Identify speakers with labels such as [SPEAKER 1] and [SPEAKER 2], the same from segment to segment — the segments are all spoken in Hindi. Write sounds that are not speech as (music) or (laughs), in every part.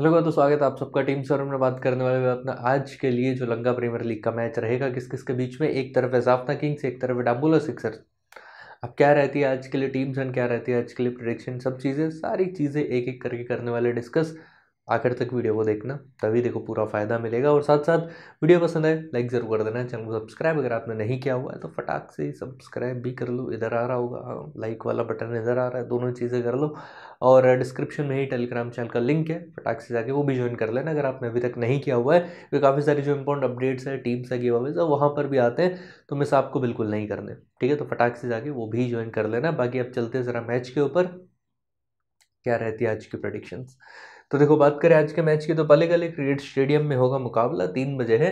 [SPEAKER 1] हेलो दोस्तों तो स्वागत है आप सबका टीम सर में बात करने वाले हैं अपना आज के लिए जो लंका प्रीमियर लीग का मैच रहेगा किस किस के बीच में एक तरफ है किंग्स एक तरफ है डाबुला अब क्या रहती है आज के लिए टीम एंड क्या रहती है आज के लिए प्रोडिक्शन सब चीज़ें सारी चीज़ें एक एक करके करने वाले डिस्कस आखिर तक वीडियो को देखना तभी देखो पूरा फ़ायदा मिलेगा और साथ साथ वीडियो पसंद आए लाइक ज़रूर कर देना चैनल को सब्सक्राइब अगर आपने नहीं किया हुआ है तो फटाक से सब्सक्राइब भी कर लो इधर आ रहा होगा लाइक हाँ, वाला बटन इधर आ रहा है दोनों चीज़ें कर लो और डिस्क्रिप्शन में ही टेलीग्राम चैनल का लिंक है फटाक से जाके वो भी ज्वाइन कर लेना अगर आपने अभी तक नहीं किया हुआ है क्योंकि काफ़ी सारी जो इंपॉर्टेंट अपडेट्स है टीम्स है गिव है वहाँ पर भी आते हैं तो मिस आपको बिल्कुल नहीं करने ठीक है तो फटाक से जाके वो भी ज्वाइन कर लेना बाकी अब चलते हैं ज़रा मैच के ऊपर क्या रहती है आज की प्रडिक्शंस तो देखो बात करें आज के मैच की तो गले क्रिकेट स्टेडियम में होगा मुकाबला तीन बजे है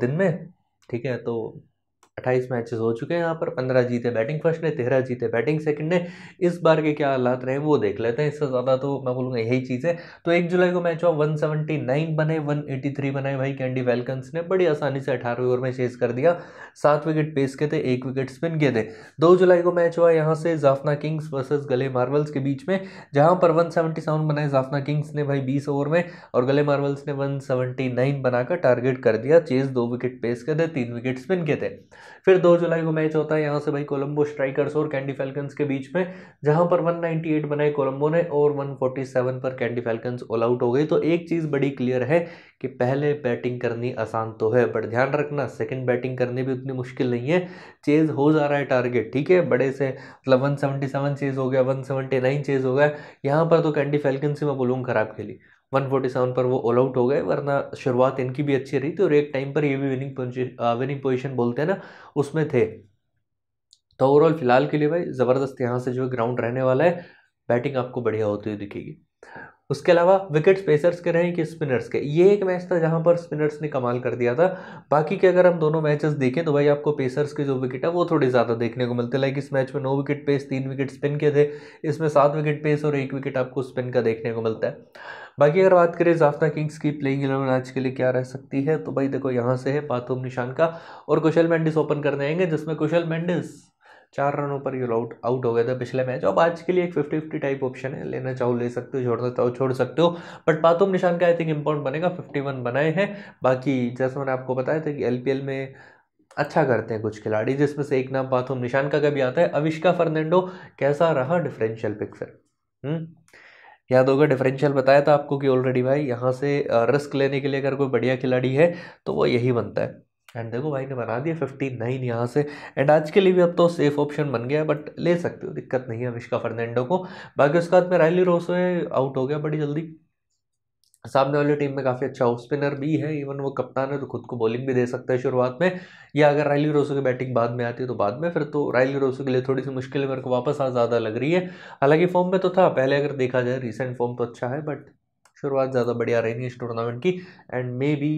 [SPEAKER 1] दिन में ठीक है तो अट्ठाईस मैचेस हो चुके हैं यहाँ पर पंद्रह जीते बैटिंग फर्स्ट ने तेरह जीते बैटिंग सेकंड ने इस बार के क्या हालात रहे वो देख लेते हैं इससे ज़्यादा तो मैं बोलूँगा यही चीज़ है तो एक जुलाई को मैच हुआ 179 बने 183 बनाए भाई कैंडी वेलकन्स ने बड़ी आसानी से अठारह ओवर में चेज कर दिया सात विकेट पेस के थे एक विकेट स्पिन के थे दो जुलाई को मैच हुआ यहाँ से Jaffna kings versus Galle marvels के बीच में जहाँ पर वन बनाए जाफना किंग्स ने भाई बीस ओवर में और गले मार्वल्स ने वन बनाकर टारगेट कर दिया चेज दो विकेट पेस के थे तीन विकेट स्पिन के थे फिर दो जुलाई को मैच होता है यहाँ से भाई कोलंबो स्ट्राइकर्स और कैंडी फैल्कन्स के बीच में जहाँ पर 198 बनाए कोलंबो ने और 147 पर कैंडी फैल्कन्स ऑल आउट हो गई तो एक चीज़ बड़ी क्लियर है कि पहले बैटिंग करनी आसान तो है बट ध्यान रखना सेकंड बैटिंग करनी भी उतनी मुश्किल नहीं है चेज हो जा रहा है टारगेट ठीक है बड़े से मतलब वन सेवेंटी सेवन चेज हो गया वन सेवेंटी नाइन चेज हो गया यहाँ पर तो कैंडी फैल्कन से मैं बोलूँ खराब खेली 147 पर वो ऑल आउट हो गए वरना शुरुआत इनकी भी अच्छी रही थी और एक टाइम पर ये भी विनिंग विनिंग पोजिशन बोलते हैं ना उसमें थे तो ओवरऑल फिलहाल के लिए भाई ज़बरदस्त यहाँ से जो ग्राउंड रहने वाला है बैटिंग आपको बढ़िया होती हुई दिखेगी उसके अलावा विकेट पेसर्स के रहें कि स्पिनर्स के ये एक मैच था जहाँ पर स्पिनर्स ने कमाल कर दिया था बाकी के अगर हम दोनों मैचेस देखें तो भाई आपको पेसर्स के जो विकेट है वो थोड़े ज़्यादा देखने को मिलते लाइक इस मैच में नौ विकेट पेस तीन विकेट स्पिन के थे इसमें सात विकेट पेस और एक विकेट आपको स्पिन का देखने को मिलता है बाकी अगर बात करें जाफ्ता किंग्स की प्लेइंग इलेवन आज के लिए क्या रह सकती है तो भाई देखो यहाँ से है पाथुम निशान का और कुशल मैंडिस ओपन करने आएंगे जिसमें कुशल मैंडिस चार रनों पर ये आउट आउट हो गए थे पिछले मैच अब आज के लिए एक फिफ्टी फिफ्टी टाइप ऑप्शन है लेना चाहो ले सकते हो छोड़ना चाहो छोड़ सकते हो बट पातुम निशान का आई थिंक इम्पोर्ट बनेगा फिफ्टी वन बनाए हैं बाकी जैसे मैंने आपको बताया था कि एल में अच्छा करते हैं कुछ खिलाड़ी जिसमें से एक नाम पाथुम निशान का कभी आता है अविष्का फर्नैंडो कैसा रहा डिफरेंशियल पिक फिर याद होगा डिफरेंशियल बताया था आपको कि ऑलरेडी भाई यहाँ से रिस्क लेने के लिए अगर कोई बढ़िया खिलाड़ी है तो वो यही बनता है एंड देखो भाई ने बना दिया फिफ्टी नाइन यहाँ से एंड आज के लिए भी अब तो सेफ ऑप्शन बन गया बट ले सकते हो दिक्कत नहीं है अविष्का फर्नैंडो को बाकी उसके बाद में रायली रोसो आउट हो गया बड़ी जल्दी सामने वाली टीम में काफ़ी अच्छा ऑफ स्पिनर भी है इवन वो कप्तान है तो खुद को बॉलिंग भी दे सकता है शुरुआत में या अगर राइली रोसो की बैटिंग बाद में आती है तो बाद में फिर तो राइली रोसो के लिए थोड़ी सी मुश्किल मेरे को वापस आ ज़्यादा लग रही है हालांकि फॉर्म में तो था पहले अगर देखा जाए रिसेंट फॉर्म तो अच्छा है बट शुरुआत ज़्यादा बढ़िया रही नहीं इस टूर्नामेंट की एंड मे बी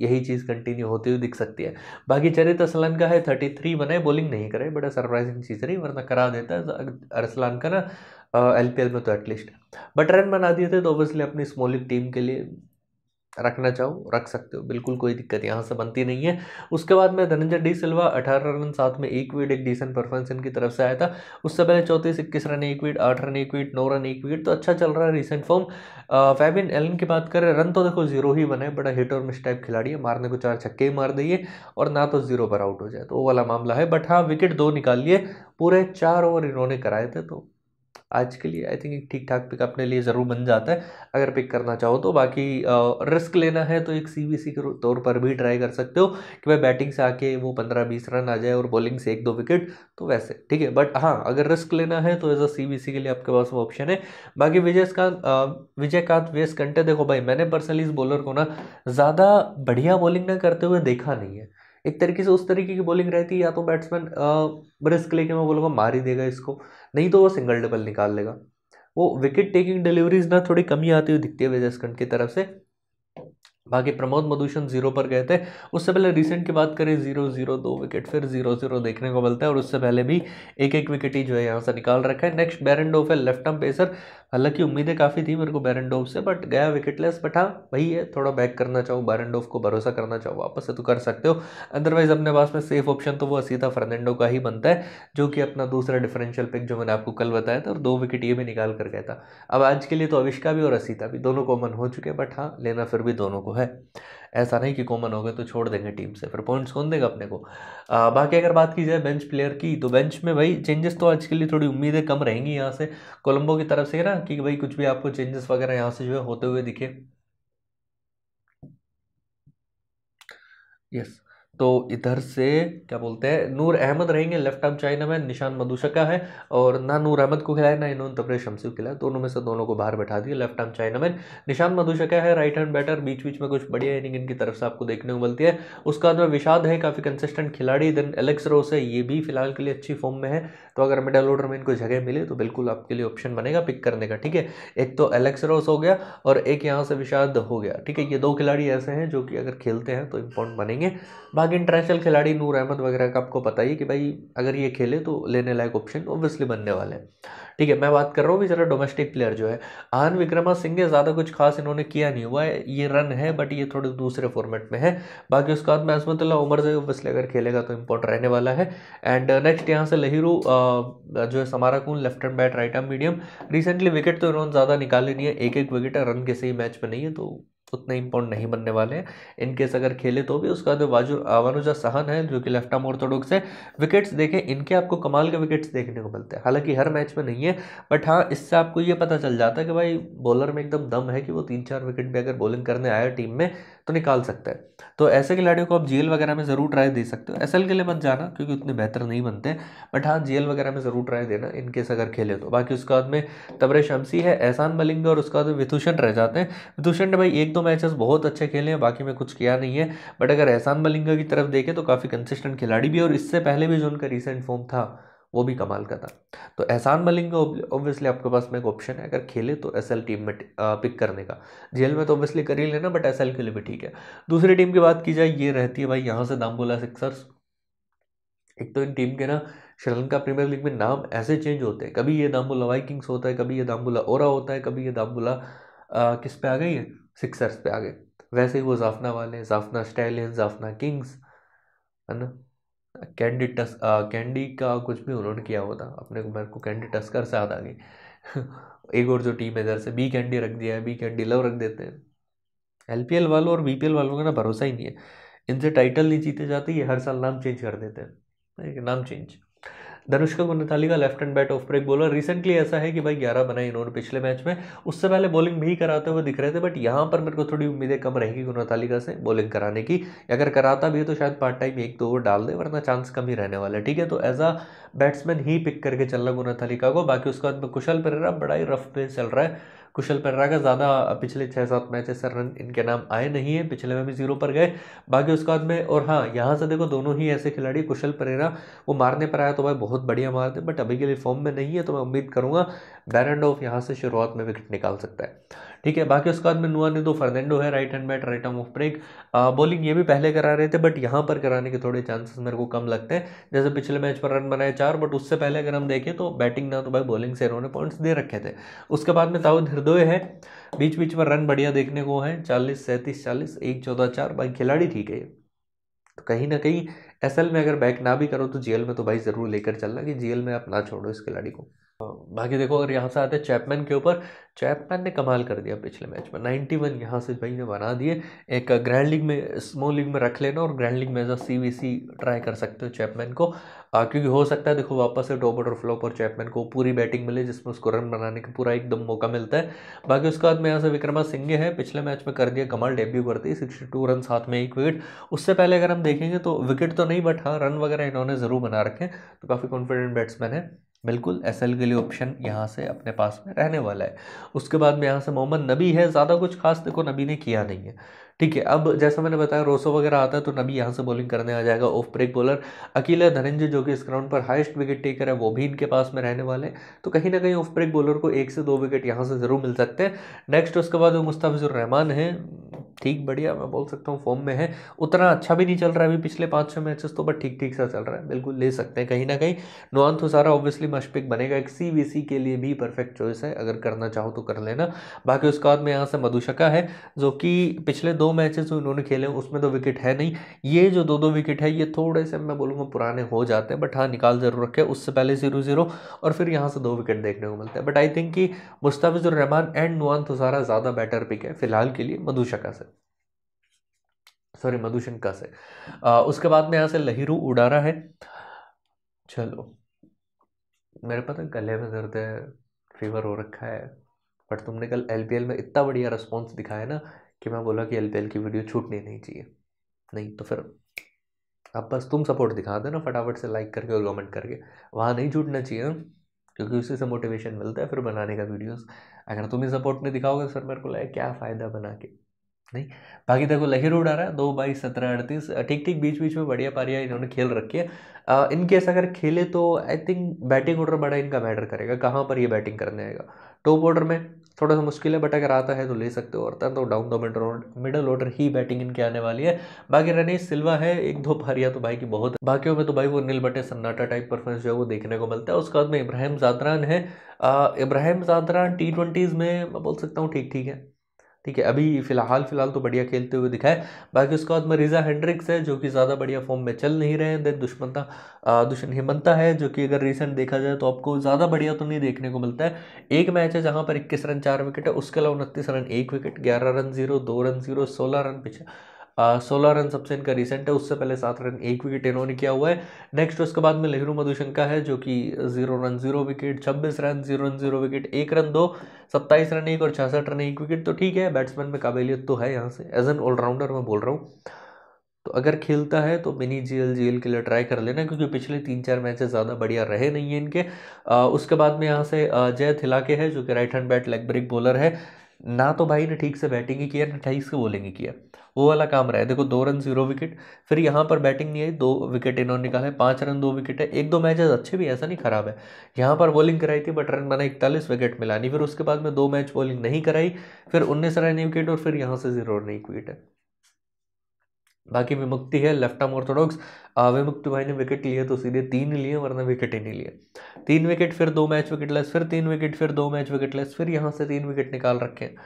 [SPEAKER 1] यही चीज़ कंटिन्यू होती हुई दिख सकती है बाकी चरित असलन का है थर्टी थ्री बनाए बॉलिंग नहीं करे बड़ा सरप्राइजिंग चीज़ रही वरना करा देता है अरसलान का ना एल uh, में तो एटलीस्ट बट रन बना दिए थे तो ओबियसली अपनी स्मॉलिंग टीम के लिए रखना चाहो रख सकते हो बिल्कुल कोई दिक्कत यहाँ से बनती नहीं है उसके बाद में धनंजय डी सिल्वा अठारह रन साथ में एक विकेट एक डिसेंट परफॉर्मेंस इनकी तरफ से आया था उससे पहले चौंतीस इक्कीस रन एक विकेट आठ रन एक विकेट नौ रन एक विकेट तो अच्छा चल रहा है रिसेंट फॉर्म फैबिन एलन की बात करें रन तो देखो जीरो ही बनाए बड़ा हिट और मिस टाइप खिलाड़ी है मारने को चार छक्के ही मार दिए और ना तो जीरो पर आउट हो जाए तो वो वाला मामला है बट हाँ विकेट दो निकाल लिए पूरे चार ओवर इन्होंने कराए थे तो आज के लिए आई थिंक एक ठीक ठाक पिक अपने लिए ज़रूर बन जाता है अगर पिक करना चाहो तो बाकी रिस्क लेना है तो एक सी के तौर पर भी ट्राई कर सकते हो कि भाई बैटिंग से आके वो पंद्रह बीस रन आ जाए और बॉलिंग से एक दो विकेट तो वैसे ठीक है बट हाँ अगर रिस्क लेना है तो एज अ सी के लिए आपके पास वो ऑप्शन है बाकी विजय कांत कांत वेस कंटे देखो भाई मैंने पर्सनली इस बॉलर को ना ज़्यादा बढ़िया बॉलिंग ना करते हुए देखा नहीं है एक तरीके से उस तरीके की बॉलिंग रहती है या तो बैट्समैन रिस्क लेके मैं बोलूँगा मार ही देगा इसको नहीं तो वो सिंगल डबल निकाल लेगा वो विकेट टेकिंग डिलीवरीज ना थोड़ी कमी आती हुई दिखती है वेजस्कंट की तरफ से बाकी प्रमोद मधुषण जीरो पर गए थे उससे पहले रिसेंट की बात करें जीरो जीरो दो विकेट फिर जीरो जीरो देखने को मिलता है और उससे पहले भी एक एक विकेट ही जो है यहाँ से निकाल रखा है नेक्स्ट बैरनडोफ है लेफ्ट आर्म पेसर हालांकि उम्मीदें काफ़ी थी मेरे को बैरनडोफ से बट गया विकेटलेस बट हाँ वही है थोड़ा बैक करना चाहो बैरनडोफ को भरोसा करना चाहो वापस से तो कर सकते हो अदरवाइज अपने पास में सेफ ऑप्शन तो वो असीता फर्नैंडो का ही बनता है जो कि अपना दूसरा डिफरेंशियल पिक जो मैंने आपको कल बताया था और दो विकेट ये भी निकाल कर गया था अब आज के लिए तो अविष्का भी और असीता भी दोनों कॉमन हो चुके हैं बट हाँ लेना फिर भी दोनों को है ऐसा नहीं कि कॉमन हो गए तो छोड़ देंगे टीम से फिर पॉइंट्स कौन देगा अपने को आ, बाकी अगर बात की जाए बेंच प्लेयर की तो बेंच में भाई चेंजेस तो आज के लिए थोड़ी उम्मीदें कम रहेंगी यहाँ से कोलंबो की तरफ से ना कि भाई कुछ भी आपको चेंजेस वगैरह यहाँ से जो है होते हुए दिखे यस yes. तो इधर से क्या बोलते हैं नूर अहमद रहेंगे लेफ्ट आर्म चाइना में निशान मधुशका है और ना नूर अहमद को खिलाया ना इन्होंने तबरे तो शमसी को खिलाया दोनों में से दोनों को बाहर बैठा दिया लेफ्ट आर्म चाइना में निशान मधुशका है राइट हैंड बैटर बीच बीच में कुछ बढ़िया इनिंग इनकी तरफ से आपको देखने को मिलती है उसके बाद में विषाद है काफ़ी कंसिस्टेंट खिलाड़ी देन एलेक्स रोस है ये भी फिलहाल के लिए अच्छी फॉर्म में है तो अगर मिडल ऑर्डर में इनको जगह मिले तो बिल्कुल आपके लिए ऑप्शन बनेगा पिक करने का ठीक है एक तो एलेक्स रोस हो गया और एक यहाँ से विषाद हो गया ठीक है ये दो खिलाड़ी ऐसे हैं जो कि अगर खेलते हैं तो इम्पोर्टेंट बनेंगे बाकी बाकी इंटरनेशनल खिलाड़ी नूर अहमद वगैरह का आपको पता ही कि भाई अगर ये खेले तो लेने लायक ऑप्शन ऑब्वियसली बनने वाले हैं ठीक है मैं बात कर रहा हूँ भी जरा डोमेस्टिक प्लेयर जो है आन विक्रमा सिंह ज़्यादा कुछ खास इन्होंने किया नहीं हुआ है ये रन है बट ये थोड़े दूसरे फॉर्मेट में है बाकी उसके बाद में असमतुल्ला उमर से ऑब्वियसली अगर खेलेगा तो इम्पोर्ट रहने वाला है एंड नेक्स्ट uh, यहाँ से लहिरू uh, जो है Samarakoon left hand bat right arm medium recently wicket तो इन्होंने ज़्यादा निकाले नहीं है एक एक विकेट रन किसी मैच में नहीं है तो उतने इम्पोर्ट नहीं बनने वाले हैं इनकेस अगर खेले तो भी उसका जो वाजू वानुजा सहन है जो कि लेफ्ट आर्म ऑर्थोडॉक्स है विकेट्स देखें इनके आपको कमाल के विकेट्स देखने को मिलते हैं हालांकि हर मैच में नहीं है बट हाँ इससे आपको ये पता चल जाता है कि भाई बॉलर में एकदम दम है कि वो तीन चार विकेट भी अगर बॉलिंग करने आया टीम में तो निकाल सकता है तो ऐसे खिलाड़ियों को आप जेल वगैरह में ज़रूर ट्राई दे सकते हो एस के लिए मत जाना क्योंकि उतने बेहतर नहीं बनते बट हाँ जेल वगैरह में ज़रूर ट्राई देना इनकेस अगर खेले तो बाकी उसके बाद में तबरे शमसी है एहसान मलिंग और उसके बाद विथूषण रह जाते हैं विथूषण ने भाई एक दो मैचेस बहुत अच्छे खेले हैं बाकी में कुछ किया नहीं है बट अगर एहसान मलिंगा की तरफ देखें तो काफ़ी कंसिस्टेंट खिलाड़ी भी और इससे पहले भी जो उनका रिसेंट फॉर्म था वो भी कमाल का था तो एहसान मलिंग ऑब्वियसली आपके पास में एक ऑप्शन है अगर खेले तो एस टीम में पिक करने का जेल में तो ऑब्वियसली कर ही लेना बट एस के लिए भी ठीक है दूसरी टीम की बात की जाए ये रहती है भाई यहाँ से दामबोला सिक्सर्स एक तो इन टीम के ना श्रीलंका प्रीमियर लीग में नाम ऐसे चेंज होते हैं कभी ये दामबोला वाइकिंग्स होता है कभी ये दामबोला ओरा होता है कभी ये दामबोला किस पे आ गई है सिक्सर्स पे आ गए वैसे ही वो जाफना वाले जाफना स्टैलियन जाफना किंग्स है ना कैंडी टस कैंडी का कुछ भी उन्होंने किया होता अपने को मेरे को कैंडी टस्कर से याद आ गई (laughs) एक और जो टीम है इधर से बी कैंडी रख दिया है बी कैंडी लव रख देते हैं एल वालों और बी वालों का ना भरोसा ही नहीं है इनसे टाइटल नहीं जीते जाते ये हर साल नाम चेंज कर देते हैं नाम चेंज धनुष्का गुणताली का left hand bat off break bowler recently ऐसा है कि भाई ग्यारह बनाए इन्होंने पिछले मैच में उससे पहले बॉलिंग भी कराते हुए दिख रहे थे बट यहाँ पर मेरे को थोड़ी उम्मीदें कम रहेगी गुणतालिका से बॉलिंग कराने की अगर कराता भी है तो शायद पार्ट टाइम एक दो ओवर डाल दे वरना चांस कम ही रहने वाला है ठीक है तो एज अ बैट्समैन ही पिक करके चल रहा गुणतालिका को बाकी उसके बाद में कुशल रहा बड़ा ही रफ पे चल रहा है कुशल पर्रा का ज़्यादा पिछले छः सात मैचेस से रन इनके नाम आए नहीं है पिछले में भी जीरो पर गए बाकी उसके बाद में और हाँ यहाँ से देखो दोनों ही ऐसे खिलाड़ी कुशल परेरा वो मारने पर आया तो भाई बहुत बढ़िया मारते बट अभी के लिए फॉर्म में नहीं है तो मैं उम्मीद करूँगा एंड ऑफ यहाँ से शुरुआत में विकेट निकाल सकता है ठीक है बाकी उसके बाद में नुआ ने दो फर्नेंडो है right hand bat right arm off break bowling ये भी पहले करा रहे थे बट यहाँ पर कराने के थोड़े चांसेस मेरे को कम लगते हैं जैसे पिछले मैच पर रन बनाए चार बट उससे पहले अगर हम देखें तो बैटिंग ना तो भाई बॉलिंग से इन्होंने पॉइंट्स दे रखे थे उसके बाद में ताउद हृदय है बीच बीच में रन बढ़िया देखने को है चालीस सैंतीस चालीस एक चौदह चार भाई खिलाड़ी ठीक है तो कहीं ना कहीं एसएल में अगर बैक ना भी करो तो जीएल में तो भाई ज़रूर लेकर चलना कि जीएल में आप ना छोड़ो इस खिलाड़ी को बाकी देखो अगर यहाँ से आते हैं चैपमैन के ऊपर चैपमैन ने कमाल कर दिया पिछले मैच में 91 वन यहाँ से भाई ने बना दिए एक ग्रैंड लीग में स्मॉल लीग में रख लेना और ग्रैंड लीग में सी वी सी ट्राई कर सकते हो चैपमैन को आ, क्योंकि हो सकता है देखो वापस से टॉप और फ्लॉप और चैपमैन को पूरी बैटिंग मिले जिसमें उसको रन बनाने का पूरा एकदम मौका मिलता है बाकी उसके बाद में यहाँ से विक्रमा सिंघे है पिछले मैच में कर दिया कमाल डेब्यू करते ही सिक्सटी टू रन साथ में एक विकेट उससे पहले अगर हम देखेंगे तो विकेट तो नहीं बट हाँ रन वगैरह इन्होंने ज़रूर बना रखे तो काफ़ी कॉन्फिडेंट बैट्समैन है बिल्कुल एस एल के लिए ऑप्शन यहाँ से अपने पास में रहने वाला है उसके बाद में यहाँ से मोहम्मद नबी है ज़्यादा कुछ खास देखो नबी ने किया नहीं है ठीक है अब जैसा मैंने बताया रोसो वगैरह आता है तो नबी यहाँ से बॉलिंग करने आ जाएगा ऑफ ब्रेक बॉलर अकेला धनंजय जो कि इस ग्राउंड पर हाइस्ट विकेट टेकर है वो भी इनके पास में रहने वाले हैं तो कहीं ना कहीं ऑफ ब्रेक बॉलर को एक से दो विकेट यहाँ से ज़रूर मिल सकते हैं नेक्स्ट उसके बाद वो मुस्ताफिजुर रहमान है ठीक बढ़िया मैं बोल सकता हूँ फॉर्म में है उतना अच्छा भी नहीं चल रहा है अभी पिछले पाँच छः मैचेस तो बट ठीक ठीक सा चल रहा है बिल्कुल ले सकते हैं कहीं ना कहीं नुआन सारा ऑब्वियसली पिक बनेगा एक सी के लिए भी परफेक्ट चॉइस है अगर करना चाहो तो कर लेना बाकी उसके बाद में यहाँ से मधुशका है जो कि पिछले दो मैचेस जो इन्होंने खेले उसमें तो विकेट है नहीं ये जो दो दो विकेट है ये थोड़े से मैं बोलूँगा पुराने हो जाते हैं बट हाँ निकाल ज़रूर रखे उससे पहले जीरो जीरो और फिर यहाँ से दो विकेट देखने को मिलते हैं बट आई थिंक कि मुस्ताफिजुर रहमान एंड नुआन थुसारा ज़्यादा बेटर पिक है फिलहाल के लिए मधुशका से सॉरी मधुशंका से आ, उसके बाद में यहाँ से लहिरू उड़ारा है चलो मेरे पता गले में दर्द है फीवर हो रखा है बट तुमने कल एल में इतना बढ़िया रिस्पॉन्स दिखाया ना कि मैं बोला कि एल की वीडियो छूटनी नहीं चाहिए नहीं तो फिर अब बस तुम सपोर्ट दिखा देना फटाफट से लाइक करके और कमेंट करके वहाँ नहीं छूटना चाहिए क्योंकि उसी से मोटिवेशन मिलता है फिर बनाने का वीडियोस अगर तुम ही सपोर्ट नहीं दिखाओगे सर मेरे को लगे क्या फ़ायदा बना के नहीं बाकी देखो लहिर उड़ा रहा है दो बाईस सत्रह अड़तीस ठीक ठीक बीच बीच में बढ़िया पारियाँ इन्होंने खेल रखी है इनकेस अगर खेले तो आई थिंक बैटिंग ऑर्डर बड़ा इनका मैटर करेगा कहाँ पर ये बैटिंग करने आएगा टॉप ऑर्डर में थोड़ा सा मुश्किल है बट अगर आता है तो ले सकते हो और तब तो down the middle middle order ही बैटिंग इनके आने वाली है बाकी रनीश सिल्वा है एक दो भरिया तो भाई की बहुत बाकियों में तो भाई वो नील बटे सन्नाटा टाइप परफॉर्मेंस जो है वो देखने को मिलता है उसके बाद में इब्राहिम जादरान है इब्राहिम जादरान टी ट्वेंटीज़ में मैं बोल सकता हूँ ठीक ठीक है ठीक है अभी फ़िलहाल फ़िलहाल तो बढ़िया खेलते हुए दिखाए बाकी उसके बाद मरीजा हेंड्रिक्स है जो कि ज़्यादा बढ़िया फॉर्म में चल नहीं रहे हैं देन दुश्मनता दुश्मन हिमंता है जो कि अगर रिसेंट देखा जाए तो आपको ज़्यादा बढ़िया तो नहीं देखने को मिलता है एक मैच है जहाँ पर इक्कीस रन चार विकेट है उसके अलावा उनतीस रन एक विकेट ग्यारह रन जीरो दो रन जीरो सोलह रन पीछे सोलह रन सबसे इनका रिसेंट है उससे पहले सात रन एक विकेट इन्होंने किया हुआ है नेक्स्ट उसके बाद में लहरू मधुशंका है जो कि जीरो रन जीरो विकेट छब्बीस run zero run zero wicket एक रन दो सत्ताईस रन एक और छियासठ रन एक विकेट तो ठीक है बैट्समैन में काबिलियत तो है यहाँ से एज एन ऑलराउंडर मैं बोल रहा हूँ तो अगर खेलता है तो mini G L G L के लिए ट्राई कर लेना क्योंकि पिछले तीन चार मैचेस ज़्यादा बढ़िया रहे नहीं हैं इनके आ, उसके बाद में यहाँ से जय थिलाके है जो कि right hand bat leg break bowler है ना तो भाई ने ठीक से बैटिंग ही किया ना ठीक से बॉलिंग ही किया वो वाला काम रहा है देखो दो रन जीरो विकेट फिर यहाँ पर बैटिंग नहीं आई दो विकेट इन्होंने निकाला है पाँच रन दो विकेट है एक दो मैचेस अच्छे भी ऐसा नहीं खराब है यहाँ पर बॉलिंग कराई थी बट रन बना इकतालीस विकेट मिला नहीं फिर उसके बाद में दो मैच बॉलिंग नहीं कराई फिर उन्नीस रन विकेट और फिर यहाँ से जीरो रन विकेट है बाकी विमुक्ति है लेफ्ट आर्म ऑर्थोडॉक्स विमुक्ति भाई ने विकेट लिए तो सीधे तीन लिए वरना विकेट ही नहीं लिए तीन विकेट फिर दो मैच विकेट लेस फिर तीन विकेट फिर दो मैच विकेट लेस फिर यहाँ से तीन विकेट निकाल रखे हैं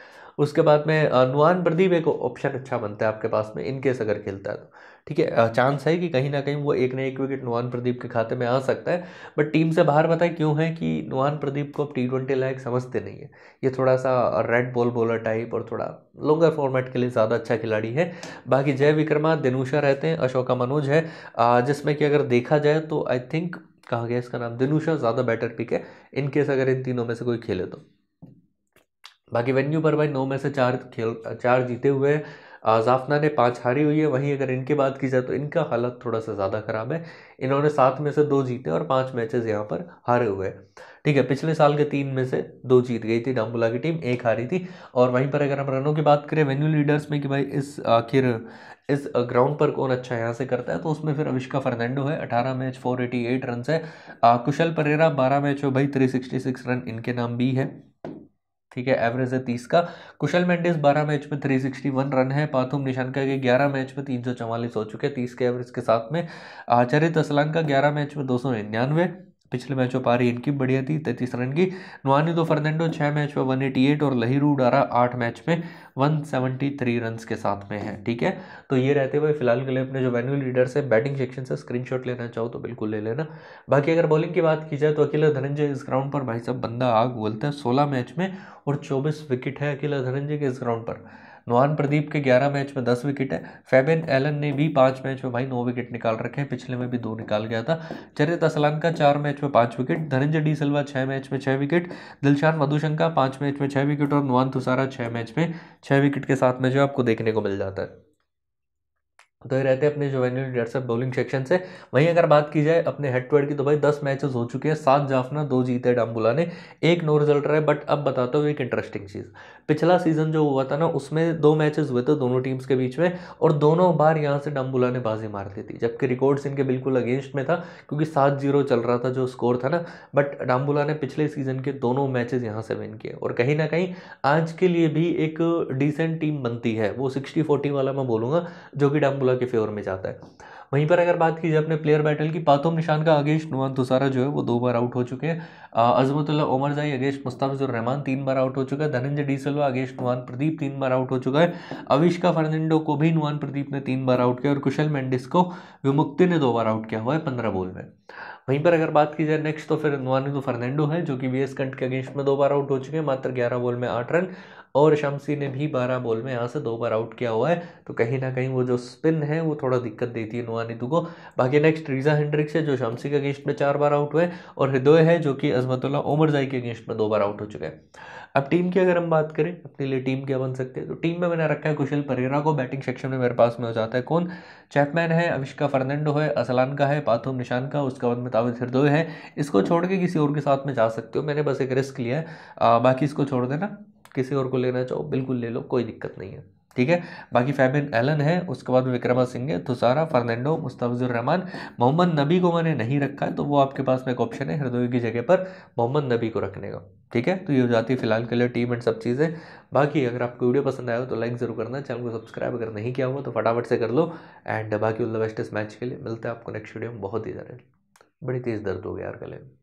[SPEAKER 1] उसके बाद में नुआन प्रदीप एक ऑप्शन अच्छा बनता है आपके पास में इनकेस अगर खेलता है तो ठीक है चांस है कि कहीं ना कहीं वो एक ना एक विकेट नुआन प्रदीप के खाते में आ सकता है बट टीम से बाहर बताए क्यों है कि नुआन प्रदीप को अब टी ट्वेंटी लायक समझते नहीं है ये थोड़ा सा रेड बॉल बॉलर टाइप और थोड़ा लॉन्गर फॉर्मेट के लिए ज़्यादा अच्छा खिलाड़ी है बाकी जय विक्रमा दिनुषा रहते हैं अशोका मनोज है जिसमें कि अगर देखा जाए तो आई थिंक कहा गया इसका नाम दिनुषा ज़्यादा बेटर पिक है इनकेस अगर इन तीनों में से कोई खेले तो बाकी वेन्यू पर भाई नौ में से चार खेल चार जीते हुए हैं जाफना ने पाँच हारी हुई है वहीं अगर इनकी बात की जाए तो इनका हालत थोड़ा सा ज़्यादा ख़राब है इन्होंने सात में से दो जीते और पाँच मैचेस यहाँ पर हारे हुए हैं ठीक है पिछले साल के तीन में से दो जीत गई थी डांबुला की टीम एक हारी थी और वहीं पर अगर हम रनों की बात करें वेन्यू लीडर्स में कि भाई इस आखिर इस ग्राउंड पर कौन अच्छा यहाँ से करता है तो उसमें फिर अविष्का फर्नैंडो है 18 मैच 488 रन है कुशल परेरा 12 मैच हो भाई 366 रन इनके नाम भी है ठीक है एवरेज है तीस का कुशल मेंडिस बारह मैच में थ्री सिक्सटी वन रन है पाथुम निशानका का ग्यारह मैच में तीन सौ चवालीस हो चुके हैं तीस के एवरेज के साथ में आचार्य तसलांग का ग्यारह मैच में दो सौ निन्यानवे पिछले मैचों पारी इनकी बढ़िया थी तैतीस रन की नुआनी दो फर्नैंडो छः मैच में वन एटी एट और लहीरू डारा आठ मैच में वन सेवेंटी थ्री रन के साथ में है ठीक है तो ये रहते हुए फिलहाल के लिए अपने जो वेन्यू लीडर्स है बैटिंग सेक्शन से स्क्रीनशॉट लेना चाहो तो बिल्कुल ले लेना बाकी अगर बॉलिंग की बात की जाए तो अकेला धनंजय इस ग्राउंड पर भाई साहब बंदा आग बोलते हैं सोलह मैच में और चौबीस विकेट है अकेला धनंजय के इस ग्राउंड पर नोहान प्रदीप के 11 मैच में 10 विकेट है फेबिन एलन ने भी पाँच मैच में भाई नौ विकेट निकाल रखे हैं पिछले में भी दो निकाल गया था चरित असलानका चार मैच में पाँच विकेट धनंजय डी सिल्वा छः मैच में छः विकेट दिलशान मधुशंका पाँच मैच में छः विकेट और नोहान तुसारा छः मैच में छः विकेट के साथ में जो आपको देखने को मिल जाता है तो ये रहते हैं अपने जोवेनिल डेट्सअप बॉलिंग सेक्शन से वहीं अगर बात की जाए अपने हेड हेड की तो भाई दस मैचेस हो चुके हैं सात जाफना दो जीते डांबुला ने एक नो रिजल्ट रहा है बट अब बताता हूँ एक इंटरेस्टिंग चीज़ पिछला सीजन जो हुआ था ना उसमें दो मैचेस हुए थे दोनों टीम्स के बीच में और दोनों बार यहाँ से डांबुला ने बाजी मार दी थी जबकि रिकॉर्ड्स इनके बिल्कुल अगेंस्ट में था क्योंकि सात जीरो चल रहा था जो स्कोर था ना बट डांबुला ने पिछले सीजन के दोनों मैचेज यहाँ से विन किए और कहीं ना कहीं आज के लिए भी एक डिसेंट टीम बनती है वो सिक्सटी फोर्टी वाला मैं बोलूँगा जो कि डांबुला बाकुला के फेवर में जाता है वहीं पर अगर बात की जाए अपने प्लेयर बैटल की पातोम निशान का अगेंस्ट नुमान तुसारा जो है वो दो बार आउट हो चुके हैं अजमतुल्ला उमर जाई अगेंस्ट मुस्ताफिजुर रहमान तीन बार आउट हो चुका है धनंजय डीसलवा अगेंस्ट नुमान प्रदीप तीन बार आउट हो चुका है अविष्का फर्नैंडो को भी नुमान प्रदीप ने तीन बार आउट किया और कुशल मेंडिस को विमुक्ति ने दो बार आउट किया हुआ है पंद्रह बोल में वहीं पर अगर बात की जाए नेक्स्ट तो फिर नुआनिदो तो फर्नैंडो है जो कि वी एस कंट के अगेंस्ट में दो बार आउट हो चुके हैं मात्र ग्यारह बॉल में आठ रन और शमसी ने भी बारह बॉल में यहाँ से दो बार आउट किया हुआ है तो कहीं ना कहीं वो जो स्पिन है वो थोड़ा दिक्कत देती है नुआ नीतू को बाकी नेक्स्ट रीजा हेंड्रिक्स है जो शमसी के अगेंस्ट में चार बार आउट हुए और हृदय है जो कि अजमतुल्ला ओमरजाई के अगेंस्ट में दो बार आउट हो चुके हैं अब टीम की अगर हम बात करें अपने लिए टीम क्या बन सकते हैं तो टीम में मैंने रखा है कुशल परेरा को बैटिंग सेक्शन में मेरे पास में हो जाता है कौन चैपमैन है अविष्का फर्नैंडो है असलान का है पाथुम निशान का उसका बाद में ताविद हृदय है इसको छोड़ के किसी और के साथ में जा सकते हो मैंने बस एक रिस्क लिया है बाकी इसको छोड़ देना किसी और को लेना चाहो बिल्कुल ले लो कोई दिक्कत नहीं है ठीक है बाकी फैबिन एलन है उसके बाद विक्रमा सिंह है तुसारा फर्नैंडो मुस्ताफिजुर रहमान मोहम्मद नबी को मैंने नहीं रखा है तो वो आपके पास में एक ऑप्शन है हृदय की जगह पर मोहम्मद नबी को रखने का ठीक है तो ये हो जाती है फिलहाल के लिए टीम एंड सब चीज़ें बाकी अगर आपको वीडियो पसंद आया हो तो लाइक ज़रूर करना चैनल को सब्सक्राइब अगर नहीं किया हुआ तो फटाफट से कर लो एंड बाकी उल्ला बेस्ट इस मैच के लिए मिलते हैं आपको नेक्स्ट वीडियो में बहुत ही ज़्यादा बड़ी तेज़ दर्द हो गया यार गले में